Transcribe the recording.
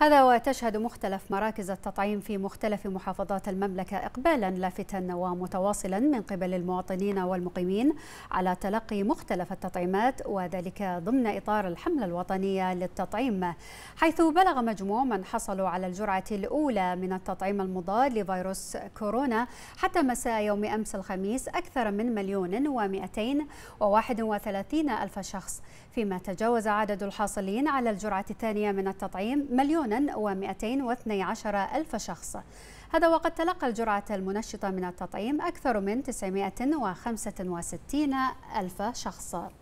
هذا وتشهد مختلف مراكز التطعيم في مختلف محافظات المملكة إقبالا لافتا ومتواصلا من قبل المواطنين والمقيمين على تلقي مختلف التطعيمات وذلك ضمن إطار الحملة الوطنية للتطعيم حيث بلغ مجموع من حصلوا على الجرعة الأولى من التطعيم المضاد لفيروس كورونا حتى مساء يوم أمس الخميس أكثر من مليون ومئتين وواحد وثلاثين ألف شخص فيما تجاوز عدد الحاصلين على الجرعة الثانية من التطعيم مليون مليونا و212 ألف شخص هذا وقد تلقى الجرعة المنشطة من التطعيم أكثر من 965 ألف شخص